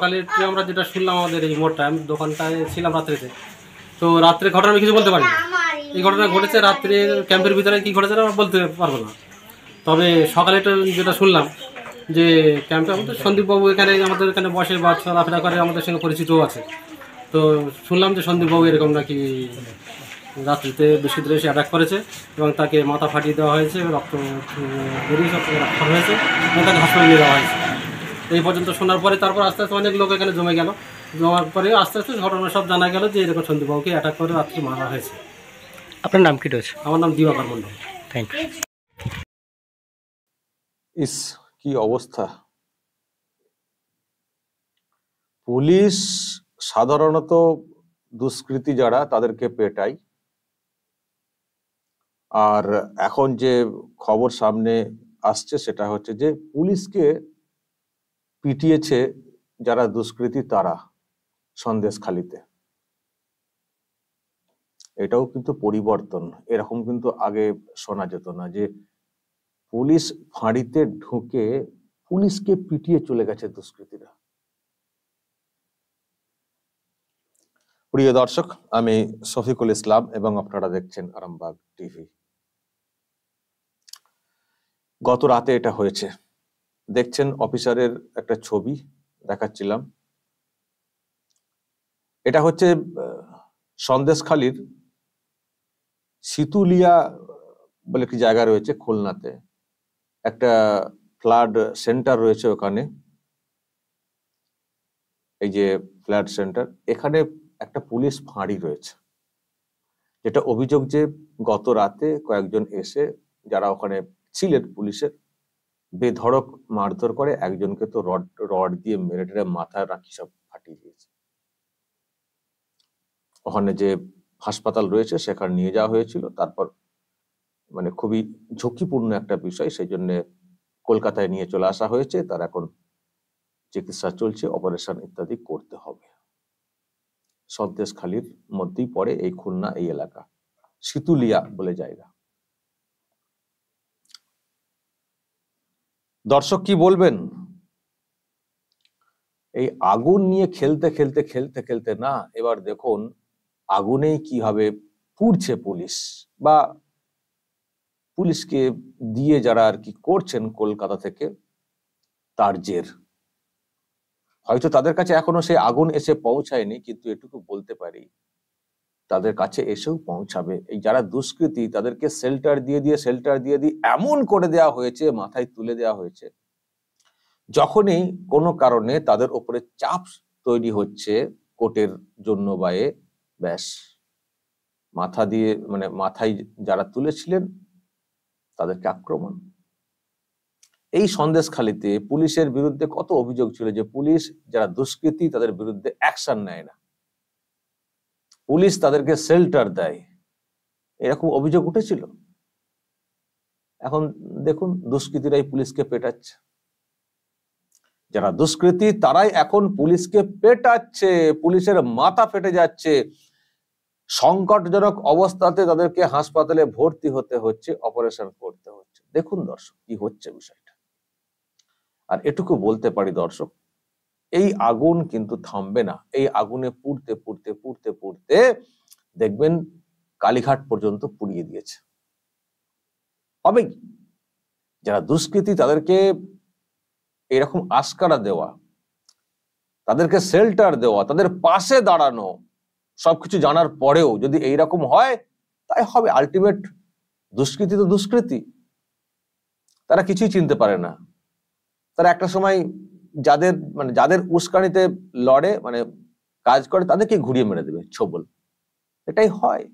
সকালে একটু আমরা যেটা শুনলাম আমাদের এই মোড়টা আমি দোকানটায় ছিলাম রাত্রিতে তো রাত্রে ঘটনা আমি কিছু বলতে পারি এই ঘটনা ঘটেছে রাত্রে ক্যাম্পের ভিতরে কী ঘটেছে আমরা বলতে পারবো না তবে সকালে যেটা শুনলাম যে ক্যাম্পে আমাদের সন্দীপবাবু এখানে আমাদের এখানে বসে বা চলাফেরা করে আমাদের সঙ্গে পরিচিতও আছে তো শুনলাম যে সন্দীপবাবু এরকম নাকি রাত্রিতে দূরে এসে অ্যাটাক করেছে এবং তাকে মাথা ফাটিয়ে দেওয়া হয়েছে রক্ত বেরিয়ে সব রক্ষা হয়েছে এবং তাকে হাসপাতালে নিয়ে দেওয়া হয়েছে এই পর্যন্ত শোনার পরে তারপর আস্তে আস্তে অনেক লোক এখানে জমে গেল জমার পরে আস্তে আস্তে ঘটনা সব জানা গেল যে এরকম সন্দীপবাবুকে অ্যাটাক করে রাত্রে মারা হয়েছে আপনার নাম কি রয়েছে আমার নাম দিবাকর মন্ডল থ্যাংক ইউ ইস কি অবস্থা পুলিশ সাধারণত দুষ্কৃতি যারা তাদেরকে পেটায় আর এখন যে খবর সামনে আসছে সেটা হচ্ছে যে পুলিশকে পিটিয়েছে যারা দুষ্কৃতী তারা সন্দেশখালিতে এটাও কিন্তু পরিবর্তন এরকম কিন্তু আগে শোনা যেত না যে পুলিশ ফাঁড়িতে ঢুকে পুলিশকে পিটিয়ে চলে গেছে দুষ্কৃতীরা প্রিয় দর্শক আমি শফিকুল ইসলাম এবং আপনারা দেখছেন আরামবাগ টিভি গত রাতে এটা হয়েছে দেখছেন অফিসারের একটা ছবি দেখাচ্ছিলাম এটা হচ্ছে সন্দেশখালির সিতুলিয়া বলে একটি জায়গা রয়েছে খুলনাতে একটা ফ্লাড সেন্টার রয়েছে ওখানে এই যে ফ্লাড সেন্টার এখানে একটা পুলিশ ফাঁড়ি রয়েছে যেটা অভিযোগ যে গত রাতে কয়েকজন এসে যারা ওখানে ছিলেন পুলিশের বেধড়ক মারধর করে একজনকে তো রড রড দিয়ে মেরে টেরে মাথায় রাখি সব ফাটিয়ে দিয়েছে ওখানে যে হাসপাতাল রয়েছে সেখানে নিয়ে যাওয়া হয়েছিল তারপর মানে খুবই ঝুঁকিপূর্ণ একটা বিষয় সেই জন্য কলকাতায় নিয়ে চলে আসা হয়েছে তার এখন চিকিৎসা চলছে অপারেশন ইত্যাদি করতে হবে খালির মধ্যেই পড়ে এই খুলনা এই এলাকা সিতুলিয়া বলে জায়গা দর্শক কি বলবেন এই আগুন নিয়ে খেলতে খেলতে খেলতে খেলতে না এবার দেখুন আগুনেই কিভাবে পুড়ছে পুলিশ বা পুলিশকে দিয়ে যারা আর কি করছেন কলকাতা থেকে তার জের হয়তো তাদের কাছে এখনো সেই আগুন এসে পৌঁছায়নি কিন্তু এটুকু বলতে পারি তাদের কাছে এসেও পৌঁছাবে এই যারা দুষ্কৃতী তাদেরকে শেল্টার দিয়ে দিয়ে শেল্টার দিয়ে দিয়ে এমন করে দেয়া হয়েছে মাথায় তুলে দেয়া হয়েছে যখনই কোনো কারণে তাদের ওপরে চাপ তৈরি হচ্ছে কোর্টের জন্য বা এ ব্যাস মাথা দিয়ে মানে মাথায় যারা তুলেছিলেন তাদেরকে আক্রমণ এই সন্দেশখালিতে পুলিশের বিরুদ্ধে কত অভিযোগ ছিল যে পুলিশ যারা দুষ্কৃতী তাদের বিরুদ্ধে অ্যাকশন নেয় না পুলিশ তাদেরকে শেল্টার দেয় এরকম অভিযোগ উঠেছিল এখন দেখুন দুষ্কৃতীরাই পুলিশকে পেটাচ্ছে যারা দুষ্কৃতী তারাই এখন পুলিশকে পেটাচ্ছে পুলিশের মাথা ফেটে যাচ্ছে সংকটজনক অবস্থাতে তাদেরকে হাসপাতালে ভর্তি হতে হচ্ছে অপারেশন করতে হচ্ছে দেখুন দর্শক কি হচ্ছে বিষয়টা আর এটুকু বলতে পারি দর্শক এই আগুন কিন্তু থামবে না এই আগুনে পুড়তে পুড়তে পুড়তে পুড়তে দেখবেন কালীঘাট পর্যন্ত পুড়িয়ে দিয়েছে হবে যারা দুষ্কৃতি তাদেরকে এরকম আস্কারা দেওয়া তাদেরকে শেল্টার দেওয়া তাদের পাশে দাঁড়ানো সবকিছু জানার পরেও যদি এইরকম হয় তাই হবে আলটিমেট দুষ্কৃতি তো দুষ্কৃতি তারা কিছুই চিনতে পারে না তারা একটা সময় যাদের মানে যাদের উস্কানিতে লড়ে মানে কাজ করে তাদেরকে ঘুরিয়ে মেরে দেবে ছবল এটাই হয়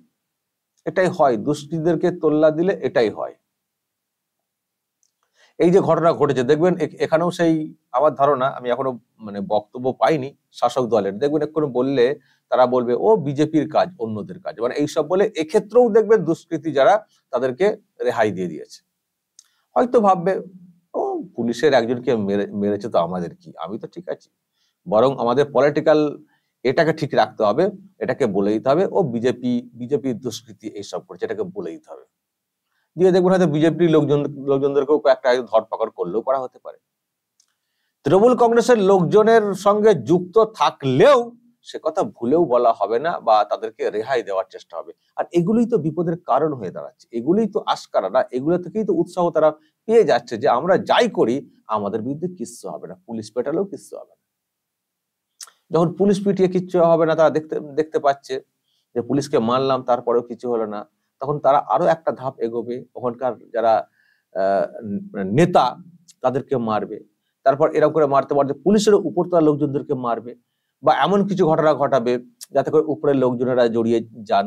এটাই হয় দুষ্কৃতীদেরকে তোল্লা দিলে এটাই হয় এই যে ঘটনা ঘটেছে দেখবেন এখানেও সেই আমার ধারণা আমি এখনো মানে বক্তব্য পাইনি শাসক দলের দেখবেন এক্ষুনি বললে তারা বলবে ও বিজেপির কাজ অন্যদের কাজ মানে এইসব বলে এক্ষেত্রেও দেখবেন দুষ্কৃতি যারা তাদেরকে রেহাই দিয়ে দিয়েছে হয়তো ভাববে পুলিশের একজনকে মেরেছে তো আমাদের কি আমি তো ঠিক আছি বরং আমাদের পলিটিক্যাল এটাকে ঠিক রাখতে হবে এটাকে বলে দিতে হবে ও বিজেপি বিজেপি দুষ্কৃতি এইসব করছে এটাকে বলে দিতে হবে দিয়ে দেখবেন হয়তো বিজেপির লোকজন লোকজনদেরকেও কয়েকটা ধরপাকড় করলেও করা হতে পারে তৃণমূল কংগ্রেসের লোকজনের সঙ্গে যুক্ত থাকলেও সে কথা ভুলেও বলা হবে না বা তাদেরকে রেহাই দেওয়ার চেষ্টা হবে আর এগুলোই তো বিপদের কারণ হয়ে দাঁড়াচ্ছে এগুলোই তো না এগুলো থেকেই তো উৎসাহ তারা পেয়ে যাচ্ছে যে আমরা যাই করি আমাদের বিরুদ্ধে কিচ্ছু হবে না পুলিশ পেটালেও কিচ্ছু হবে না যখন পুলিশ পিটিয়ে কিচ্ছু হবে না তারা দেখতে দেখতে পাচ্ছে যে পুলিশকে মারলাম তারপরেও কিছু হলো না তখন তারা আরো একটা ধাপ এগোবে ওখানকার যারা মানে নেতা তাদেরকে মারবে তারপর এরকম করে মারতে মারতে পুলিশের উপর তারা লোকজনদেরকে মারবে বা এমন কিছু ঘটনা ঘটাবে যাতে করে উপরের লোকজনেরা জড়িয়ে যান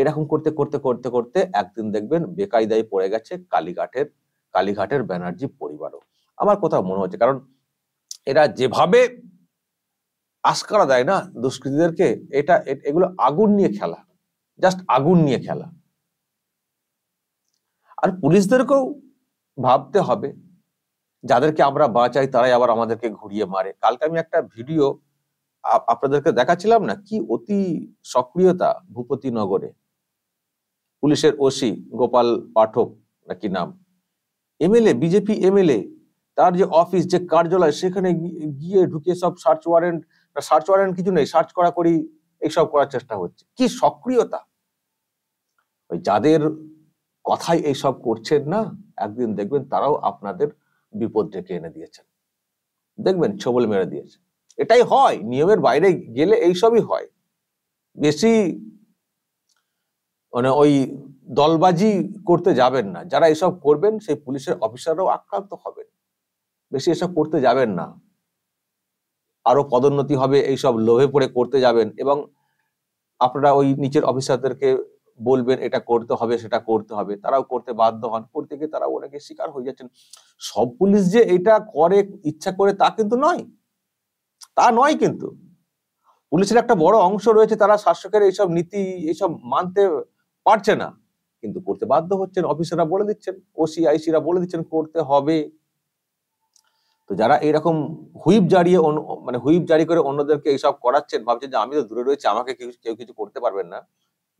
এরকম করতে করতে করতে করতে একদিন দেখবেন বেকায়দায় পড়ে গেছে কালীঘাটের কালীঘাটের ব্যানার্জি পরিবারও আমার কোথাও মনে হচ্ছে কারণ এরা যেভাবে আসকারা দেয় না দুষ্কৃতীদেরকে এটা এগুলো আগুন নিয়ে খেলা জাস্ট আগুন নিয়ে খেলা আর পুলিশদেরকেও ভাবতে হবে যাদেরকে আমরা বাঁচাই তারাই আবার আমাদেরকে ঘুরিয়ে মারে কালকে আমি একটা ভিডিও আপনাদেরকে দেখাচ্ছিলাম না কি অতি সক্রিয়তা ভূপতি নগরে পুলিশের ওসি গোপাল পাঠক নাকি নাম এমএলএ বিজেপি এমএলএ তার যে অফিস যে কার্যালয় সেখানে গিয়ে ঢুকে সব সার্চ ওয়ারেন্ট সার্চ ওয়ারেন্ট কিছু নেই সার্চ করা করি এইসব করার চেষ্টা হচ্ছে কি সক্রিয়তা ওই যাদের কথাই এইসব করছেন না একদিন দেখবেন তারাও আপনাদের বিপদ ডেকে এনে দিয়েছেন দেখবেন ছবল মেরে দিয়েছে এটাই হয় নিয়মের বাইরে গেলে এইসবই হয় বেশি মানে ওই দলবাজি করতে যাবেন না যারা এসব করবেন সেই পুলিশের অফিসাররাও আক্রান্ত হবেন বেশি এসব করতে যাবেন না আরো পদোন্নতি হবে এইসব লোভে পড়ে করতে যাবেন এবং আপনারা ওই নিচের অফিসারদেরকে বলবেন এটা করতে হবে সেটা করতে হবে তারাও করতে বাধ্য হন করতে গিয়ে তারা অনেকে শিকার হয়ে যাচ্ছেন সব পুলিশ যে এটা করে ইচ্ছা করে তা কিন্তু নয় তা নয় কিন্তু পুলিশের একটা বড় অংশ রয়েছে তারা শাসকের এইসব নীতি এইসব মানতে পারছে না কিন্তু করতে বাধ্য হচ্ছেন অফিসাররা বলে দিচ্ছেন ওসি আইসিরা বলে দিচ্ছেন করতে হবে তো যারা এরকম হুইপ জারিয়ে মানে হুইপ জারি করে অন্যদেরকে এইসব করাচ্ছেন ভাবছেন যে আমি তো দূরে রয়েছে আমাকে কেউ কেউ কিছু করতে পারবেন না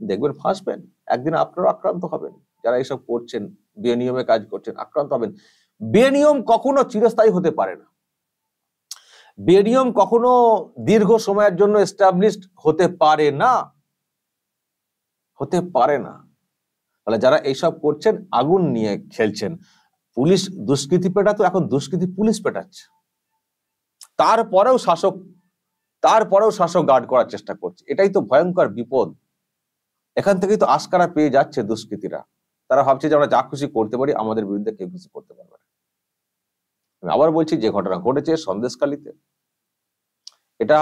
দেখবেন ফাঁসবেন একদিন আপনারাও আক্রান্ত হবেন যারা এইসব করছেন বেনিয়মে কাজ করছেন আক্রান্ত হবেন বেনিয়ম কখনো চিরস্থায়ী হতে পারে না বেরিয়ম কখনো দীর্ঘ সময়ের জন্য এস্টাবলিশড হতে পারে না হতে পারে না তাহলে যারা এইসব করছেন আগুন নিয়ে খেলছেন পুলিশ দুষ্কৃতি পেটাতো এখন দুষ্কৃতি পুলিশ পেটাচ্ছে তারপরেও শাসক তারপরেও শাসক গার্ড করার চেষ্টা করছে এটাই তো ভয়ঙ্কর বিপদ এখান থেকেই তো আস্কারা পেয়ে যাচ্ছে দুষ্কৃতীরা তারা ভাবছে যে আমরা যা খুশি করতে পারি আমাদের বিরুদ্ধে কেউ কিছু করতে পারবে না আমি আবার বলছি যে ঘটনা ঘটেছে সন্দেশকালীতে এটা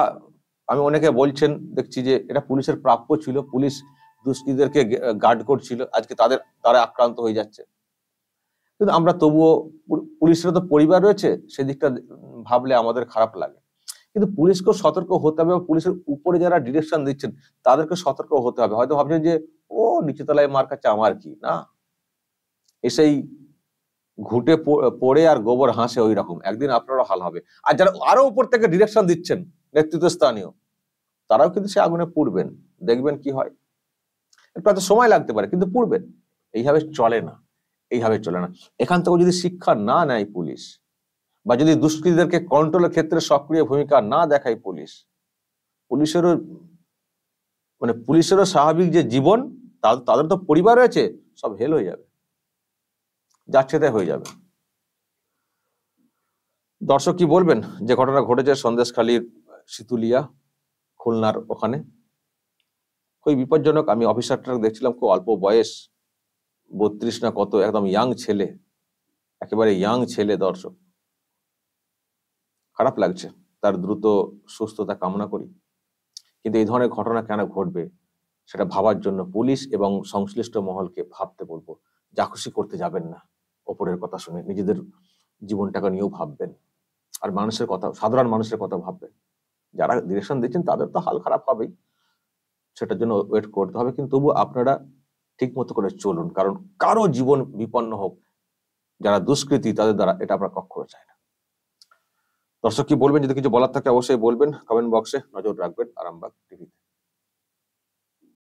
আমি অনেকে বলছেন দেখছি যে এটা পুলিশের প্রাপ্য ছিল পুলিশ দুষ্কৃতীদেরকে গার্ড করছিল আজকে তাদের তারা আক্রান্ত হয়ে যাচ্ছে কিন্তু আমরা তবুও পুলিশের তো পরিবার রয়েছে সেদিকটা ভাবলে আমাদের খারাপ লাগে কিন্তু পুলিশকেও সতর্ক হতে হবে পুলিশের উপরে যারা ডিরেকশন দিচ্ছেন তাদেরকে সতর্ক হতে হবে হয়তো ভাবছেন যে ও নিচুতলায় মার কাছে আমার কি না এসেই ঘুটে পড়ে আর গোবর হাসে ওই রকম একদিন আপনারও হাল হবে আর যারা আরো উপর থেকে ডিরেকশন দিচ্ছেন নেতৃত্ব স্থানীয় তারাও কিন্তু সে আগুনে পুড়বেন দেখবেন কি হয় একটু হয়তো সময় লাগতে পারে কিন্তু পুড়বেন এইভাবে চলে না এইভাবে চলে না এখান থেকে যদি শিক্ষা না নেয় পুলিশ বা যদি দুষ্কৃতীদেরকে কন্ট্রোলের ক্ষেত্রে সক্রিয় ভূমিকা না দেখায় পুলিশ পুলিশেরও মানে পুলিশেরও স্বাভাবিক যে জীবন তাদের তো পরিবার রয়েছে সব হেল হয়ে যাবে যাচ্ছে তাই হয়ে যাবে দর্শক কি বলবেন যে ঘটনা ঘটেছে সন্দেশখালীর শীতুলিয়া খুলনার ওখানে খুবই বিপজ্জনক আমি অফিসারটা দেখছিলাম খুব অল্প বয়স বত্রিশ না কত একদম ইয়াং ছেলে একেবারে ইয়াং ছেলে দর্শক খারাপ লাগছে তার দ্রুত সুস্থতা কামনা করি কিন্তু এই ধরনের ঘটনা কেন ঘটবে সেটা ভাবার জন্য পুলিশ এবং সংশ্লিষ্ট মহলকে ভাবতে বলবো যা খুশি করতে যাবেন না ওপরের কথা শুনে নিজেদের জীবনটাকে নিয়েও ভাববেন আর মানুষের কথা সাধারণ মানুষের কথা ভাববেন যারা ডিরেকশন দিচ্ছেন তাদের তো হাল খারাপ হবেই সেটার জন্য ওয়েট করতে হবে কিন্তু তবু আপনারা ঠিক মতো করে চলুন কারণ কারো জীবন বিপন্ন হোক যারা দুষ্কৃতি তাদের দ্বারা এটা আমরা কখনো চাই না দর্শক কি বলবেন যদি কিছু বলার থাকে অবশ্যই বলবেন কমেন্ট বক্সে নজর রাখবেন আরামবাগ টিভিতে